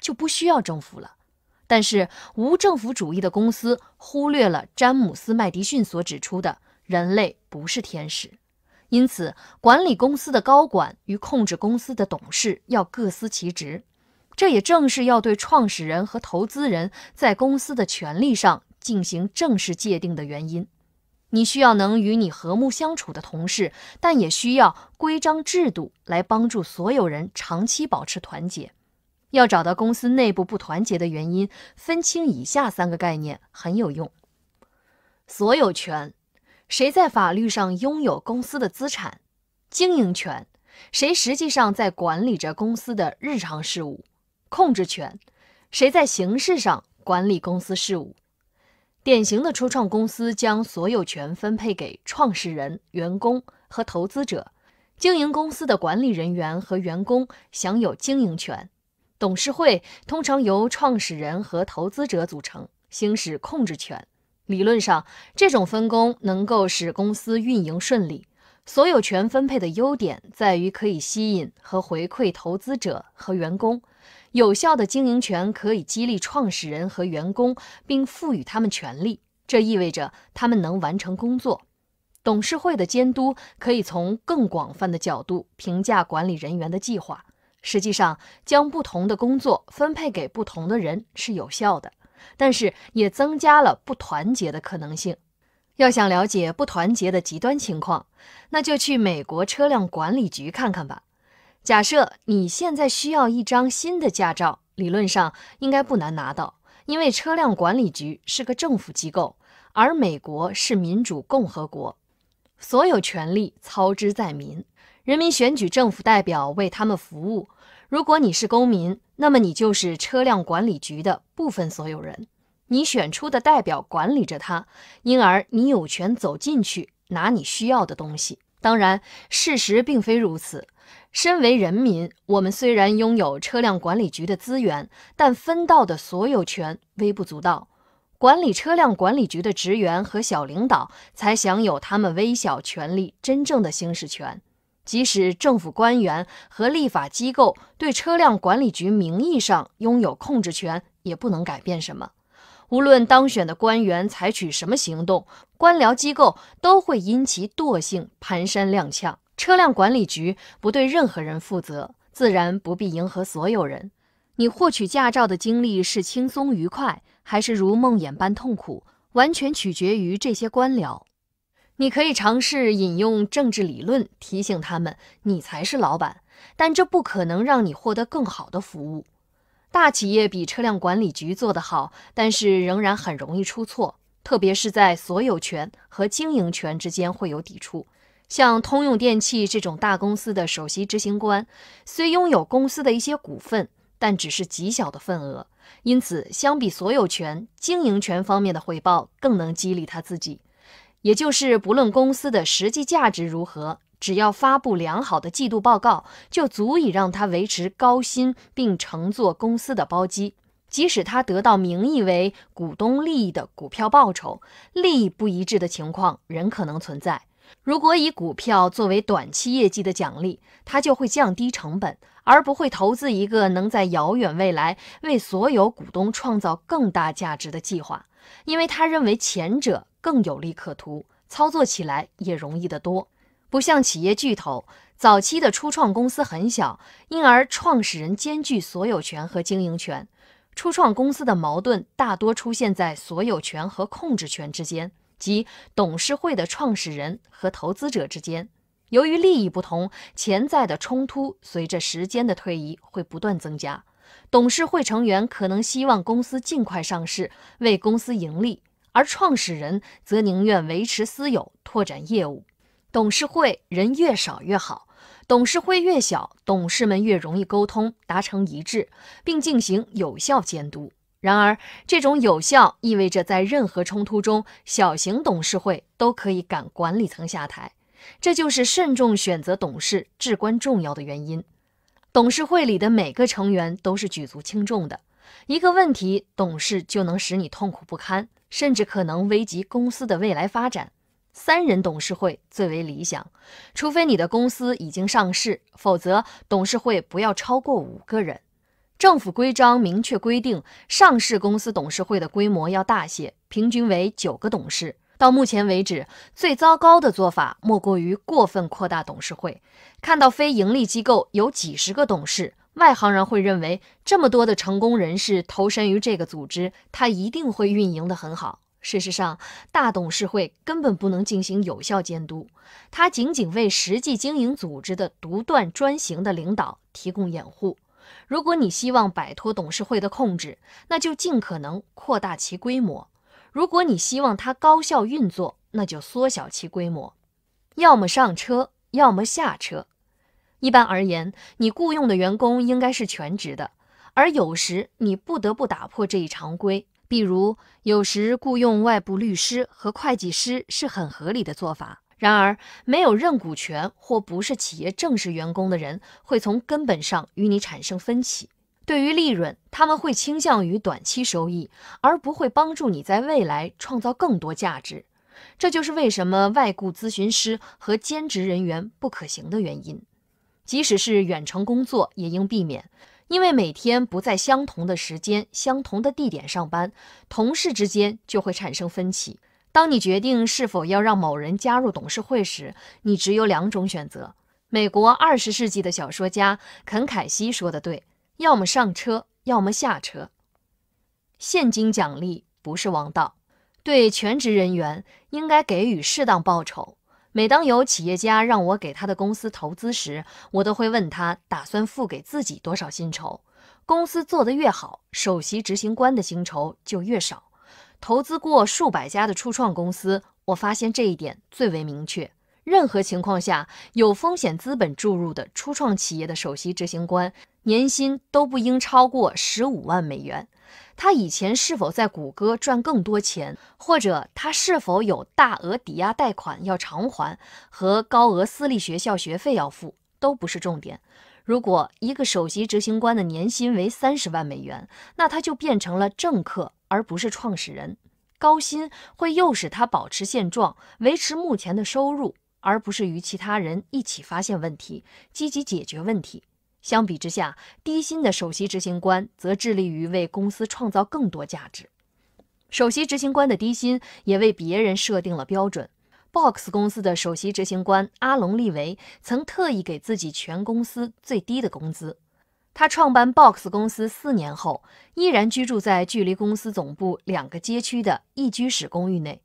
就不需要政府了，但是无政府主义的公司忽略了詹姆斯麦迪逊所指出的，人类不是天使，因此管理公司的高管与控制公司的董事要各司其职，这也正是要对创始人和投资人在公司的权利上进行正式界定的原因。你需要能与你和睦相处的同事，但也需要规章制度来帮助所有人长期保持团结。要找到公司内部不团结的原因，分清以下三个概念很有用：所有权，谁在法律上拥有公司的资产；经营权，谁实际上在管理着公司的日常事务；控制权，谁在形式上管理公司事务。典型的初创公司将所有权分配给创始人员工和投资者，经营公司的管理人员和员工享有经营权。董事会通常由创始人和投资者组成，行使控制权。理论上，这种分工能够使公司运营顺利。所有权分配的优点在于可以吸引和回馈投资者和员工。有效的经营权可以激励创始人和员工，并赋予他们权利，这意味着他们能完成工作。董事会的监督可以从更广泛的角度评价管理人员的计划。实际上，将不同的工作分配给不同的人是有效的，但是也增加了不团结的可能性。要想了解不团结的极端情况，那就去美国车辆管理局看看吧。假设你现在需要一张新的驾照，理论上应该不难拿到，因为车辆管理局是个政府机构，而美国是民主共和国，所有权力操之在民。人民选举政府代表为他们服务。如果你是公民，那么你就是车辆管理局的部分所有人。你选出的代表管理着它，因而你有权走进去拿你需要的东西。当然，事实并非如此。身为人民，我们虽然拥有车辆管理局的资源，但分到的所有权微不足道。管理车辆管理局的职员和小领导才享有他们微小权利真正的行使权。即使政府官员和立法机构对车辆管理局名义上拥有控制权，也不能改变什么。无论当选的官员采取什么行动，官僚机构都会因其惰性蹒跚踉跄。车辆管理局不对任何人负责，自然不必迎合所有人。你获取驾照的经历是轻松愉快，还是如梦魇般痛苦，完全取决于这些官僚。你可以尝试引用政治理论提醒他们，你才是老板，但这不可能让你获得更好的服务。大企业比车辆管理局做得好，但是仍然很容易出错，特别是在所有权和经营权之间会有抵触。像通用电气这种大公司的首席执行官，虽拥有公司的一些股份，但只是极小的份额，因此相比所有权、经营权方面的回报，更能激励他自己。也就是，不论公司的实际价值如何，只要发布良好的季度报告，就足以让他维持高薪并乘坐公司的包机。即使他得到名义为股东利益的股票报酬，利益不一致的情况仍可能存在。如果以股票作为短期业绩的奖励，他就会降低成本，而不会投资一个能在遥远未来为所有股东创造更大价值的计划。因为他认为前者更有利可图，操作起来也容易得多，不像企业巨头。早期的初创公司很小，因而创始人兼具所有权和经营权。初创公司的矛盾大多出现在所有权和控制权之间，即董事会的创始人和投资者之间。由于利益不同，潜在的冲突随着时间的推移会不断增加。董事会成员可能希望公司尽快上市，为公司盈利；而创始人则宁愿维持私有，拓展业务。董事会人越少越好，董事会越小，董事们越容易沟通，达成一致，并进行有效监督。然而，这种有效意味着在任何冲突中，小型董事会都可以赶管理层下台。这就是慎重选择董事至关重要的原因。董事会里的每个成员都是举足轻重的，一个问题，董事就能使你痛苦不堪，甚至可能危及公司的未来发展。三人董事会最为理想，除非你的公司已经上市，否则董事会不要超过五个人。政府规章明确规定，上市公司董事会的规模要大些，平均为九个董事。到目前为止，最糟糕的做法莫过于过分扩大董事会。看到非盈利机构有几十个董事，外行人会认为这么多的成功人士投身于这个组织，他一定会运营得很好。事实上，大董事会根本不能进行有效监督，它仅仅为实际经营组织的独断专行的领导提供掩护。如果你希望摆脱董事会的控制，那就尽可能扩大其规模。如果你希望它高效运作，那就缩小其规模，要么上车，要么下车。一般而言，你雇佣的员工应该是全职的，而有时你不得不打破这一常规。比如，有时雇佣外部律师和会计师是很合理的做法。然而，没有认股权或不是企业正式员工的人，会从根本上与你产生分歧。对于利润，他们会倾向于短期收益，而不会帮助你在未来创造更多价值。这就是为什么外雇咨询师和兼职人员不可行的原因。即使是远程工作，也应避免，因为每天不在相同的时间、相同的地点上班，同事之间就会产生分歧。当你决定是否要让某人加入董事会时，你只有两种选择。美国二十世纪的小说家肯·凯西说的对。要么上车，要么下车。现金奖励不是王道，对全职人员应该给予适当报酬。每当有企业家让我给他的公司投资时，我都会问他打算付给自己多少薪酬。公司做得越好，首席执行官的薪酬就越少。投资过数百家的初创公司，我发现这一点最为明确。任何情况下，有风险资本注入的初创企业的首席执行官年薪都不应超过十五万美元。他以前是否在谷歌赚更多钱，或者他是否有大额抵押贷款要偿还和高额私立学校学费要付，都不是重点。如果一个首席执行官的年薪为三十万美元，那他就变成了政客而不是创始人。高薪会诱使他保持现状，维持目前的收入。而不是与其他人一起发现问题、积极解决问题。相比之下，低薪的首席执行官则致力于为公司创造更多价值。首席执行官的低薪也为别人设定了标准。Box 公司的首席执行官阿隆·利维曾特意给自己全公司最低的工资。他创办 Box 公司四年后，依然居住在距离公司总部两个街区的一居室公寓内。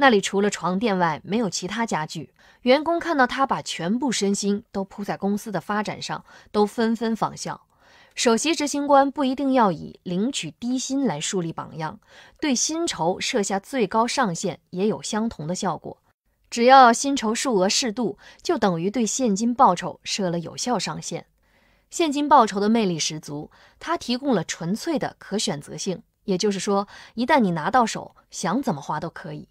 那里除了床垫外，没有其他家具。员工看到他把全部身心都扑在公司的发展上，都纷纷仿效。首席执行官不一定要以领取低薪来树立榜样，对薪酬设下最高上限也有相同的效果。只要薪酬数额适度，就等于对现金报酬设了有效上限。现金报酬的魅力十足，它提供了纯粹的可选择性，也就是说，一旦你拿到手，想怎么花都可以。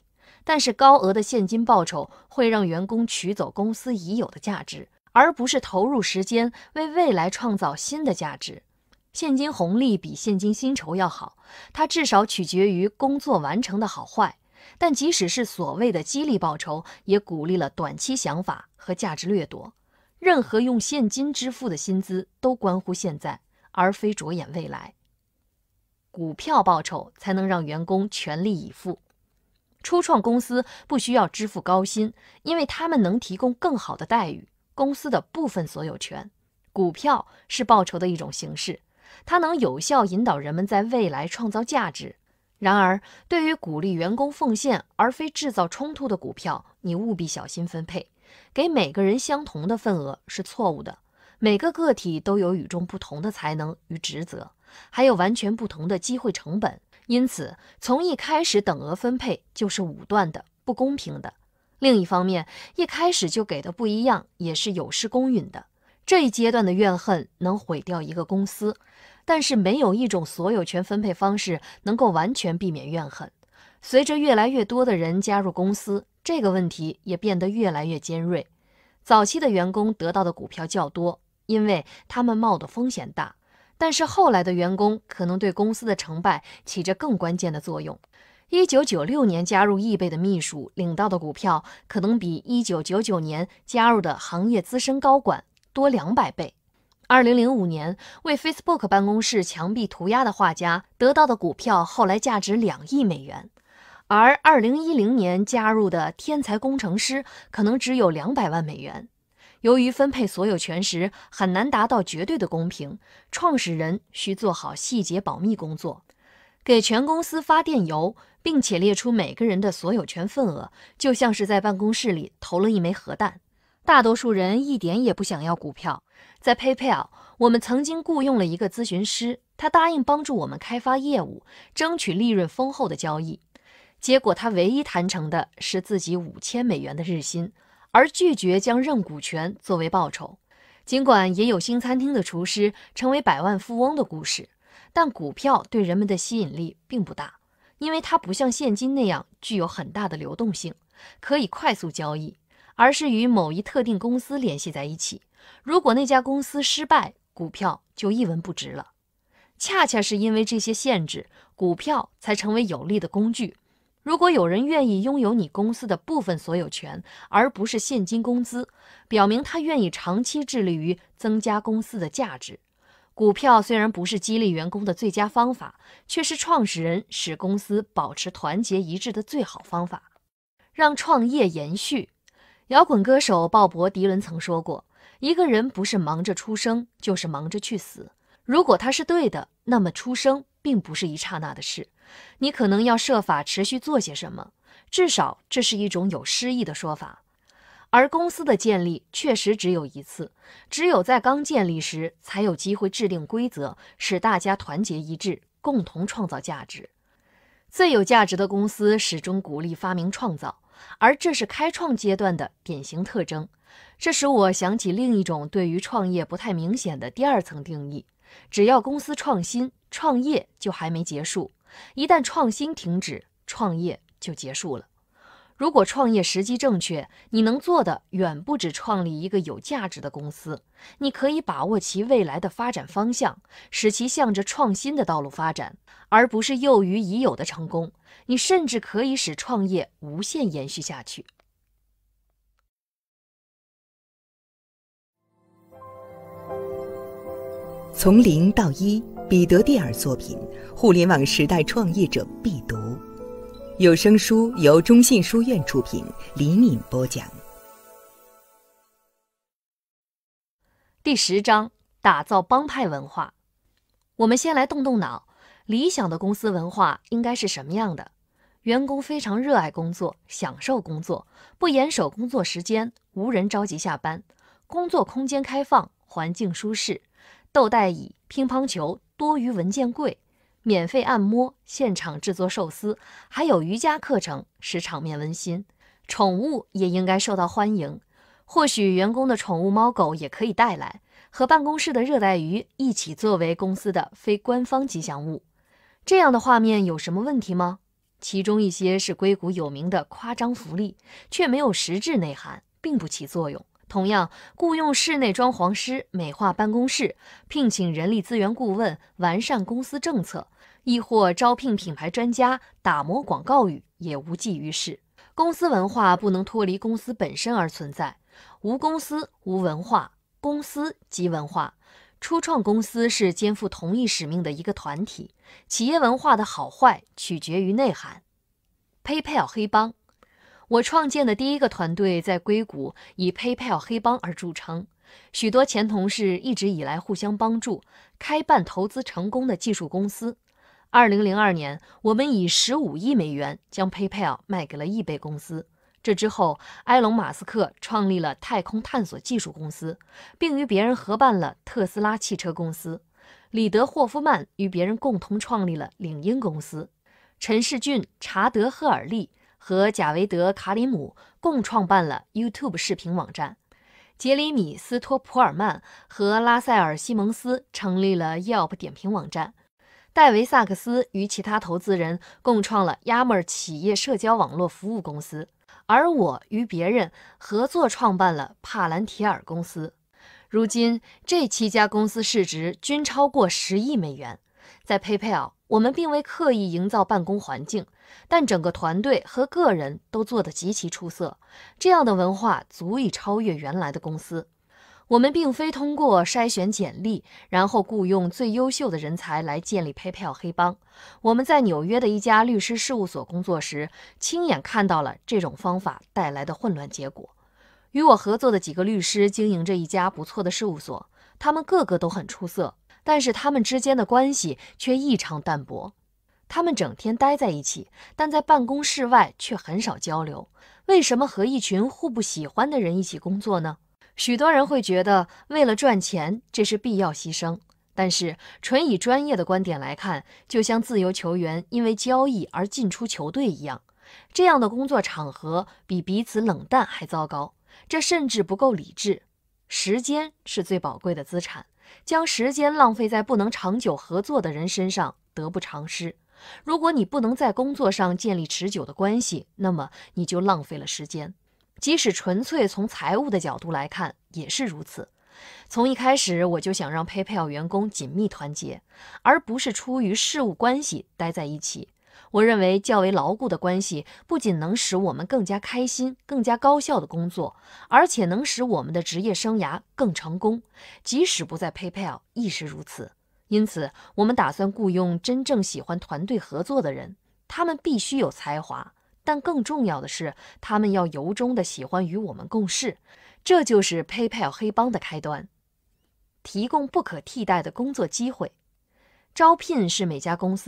但是高额的现金报酬会让员工取走公司已有的价值，而不是投入时间为未来创造新的价值。现金红利比现金薪酬要好，它至少取决于工作完成的好坏。但即使是所谓的激励报酬，也鼓励了短期想法和价值掠夺。任何用现金支付的薪资都关乎现在，而非着眼未来。股票报酬才能让员工全力以赴。初创公司不需要支付高薪，因为他们能提供更好的待遇。公司的部分所有权，股票是报酬的一种形式，它能有效引导人们在未来创造价值。然而，对于鼓励员工奉献而非制造冲突的股票，你务必小心分配。给每个人相同的份额是错误的。每个个体都有与众不同的才能与职责，还有完全不同的机会成本。因此，从一开始等额分配就是武断的、不公平的。另一方面，一开始就给的不一样，也是有失公允的。这一阶段的怨恨能毁掉一个公司，但是没有一种所有权分配方式能够完全避免怨恨。随着越来越多的人加入公司，这个问题也变得越来越尖锐。早期的员工得到的股票较多，因为他们冒的风险大。但是后来的员工可能对公司的成败起着更关键的作用。一九九六年加入易贝的秘书领到的股票，可能比一九九九年加入的行业资深高管多两百倍。二零零五年为 Facebook 办公室墙壁涂鸦的画家得到的股票，后来价值两亿美元，而二零一零年加入的天才工程师可能只有两百万美元。由于分配所有权时很难达到绝对的公平，创始人需做好细节保密工作，给全公司发电邮，并且列出每个人的所有权份额，就像是在办公室里投了一枚核弹。大多数人一点也不想要股票。在 PayPal，我们曾经雇佣了一个咨询师，他答应帮助我们开发业务，争取利润丰厚的交易。结果他唯一谈成的是自己五千美元的日薪。而拒绝将认股权作为报酬。尽管也有新餐厅的厨师成为百万富翁的故事，但股票对人们的吸引力并不大，因为它不像现金那样具有很大的流动性，可以快速交易，而是与某一特定公司联系在一起。如果那家公司失败，股票就一文不值了。恰恰是因为这些限制，股票才成为有力的工具。如果有人愿意拥有你公司的部分所有权，而不是现金工资，表明他愿意长期致力于增加公司的价值。股票虽然不是激励员工的最佳方法，却是创始人使公司保持团结一致的最好方法，让创业延续。摇滚歌手鲍勃·迪伦曾说过：“一个人不是忙着出生，就是忙着去死。如果他是对的，那么出生并不是一刹那的事。”你可能要设法持续做些什么，至少这是一种有诗意的说法。而公司的建立确实只有一次，只有在刚建立时才有机会制定规则，使大家团结一致，共同创造价值。最有价值的公司始终鼓励发明创造，而这是开创阶段的典型特征。这使我想起另一种对于创业不太明显的第二层定义：只要公司创新，创业就还没结束。一旦创新停止，创业就结束了。如果创业时机正确，你能做的远不止创立一个有价值的公司。你可以把握其未来的发展方向，使其向着创新的道路发展，而不是囿于已有的成功。你甚至可以使创业无限延续下去，从零到一。彼得蒂尔作品《互联网时代创业者必读》有声书由中信书院出品，李敏播讲。第十章：打造帮派文化。我们先来动动脑，理想的公司文化应该是什么样的？员工非常热爱工作，享受工作，不严守工作时间，无人着急下班，工作空间开放，环境舒适，豆袋椅、乒乓球。多余文件柜、免费按摩、现场制作寿司，还有瑜伽课程，使场面温馨。宠物也应该受到欢迎。或许员工的宠物猫狗也可以带来，和办公室的热带鱼一起作为公司的非官方吉祥物。这样的画面有什么问题吗？其中一些是硅谷有名的夸张福利，却没有实质内涵，并不起作用。同样，雇佣室内装潢师美化办公室，聘请人力资源顾问完善公司政策，亦或招聘品牌专家打磨广告语，也无济于事。公司文化不能脱离公司本身而存在，无公司无文化，公司即文化。初创公司是肩负同一使命的一个团体，企业文化的好坏取决于内涵。PayPal 黑帮。我创建的第一个团队在硅谷以 PayPal 黑帮而著称，许多前同事一直以来互相帮助，开办投资成功的技术公司。二零零二年，我们以十五亿美元将 PayPal 卖给了易贝公司。这之后，埃隆·马斯克创立了太空探索技术公司，并与别人合办了特斯拉汽车公司；里德·霍夫曼与别人共同创立了领英公司；陈世俊、查德·赫尔利。和贾维德·卡里姆共创办了 YouTube 视频网站，杰里米·斯托普尔曼和拉塞尔·西蒙斯成立了 Yelp 点评网站，戴维·萨克斯与其他投资人共创了 Yammer 企业社交网络服务公司，而我与别人合作创办了帕兰提尔公司。如今，这七家公司市值均超过十亿美元，在 PayPal。我们并未刻意营造办公环境，但整个团队和个人都做得极其出色。这样的文化足以超越原来的公司。我们并非通过筛选简历然后雇佣最优秀的人才来建立 PayPal 黑帮。我们在纽约的一家律师事务所工作时，亲眼看到了这种方法带来的混乱结果。与我合作的几个律师经营着一家不错的事务所，他们个个都很出色。但是他们之间的关系却异常淡薄，他们整天待在一起，但在办公室外却很少交流。为什么和一群互不喜欢的人一起工作呢？许多人会觉得为了赚钱这是必要牺牲，但是纯以专业的观点来看，就像自由球员因为交易而进出球队一样，这样的工作场合比彼此冷淡还糟糕。这甚至不够理智。时间是最宝贵的资产。将时间浪费在不能长久合作的人身上，得不偿失。如果你不能在工作上建立持久的关系，那么你就浪费了时间。即使纯粹从财务的角度来看，也是如此。从一开始，我就想让 PayPal 员工紧密团结，而不是出于事务关系待在一起。我认为较为牢固的关系不仅能使我们更加开心、更加高效的工作，而且能使我们的职业生涯更成功。即使不在 PayPal 亦是如此。因此，我们打算雇佣真正喜欢团队合作的人。他们必须有才华，但更重要的是，他们要由衷地喜欢与我们共事。这就是 PayPal 黑帮的开端。提供不可替代的工作机会，招聘是每家公司。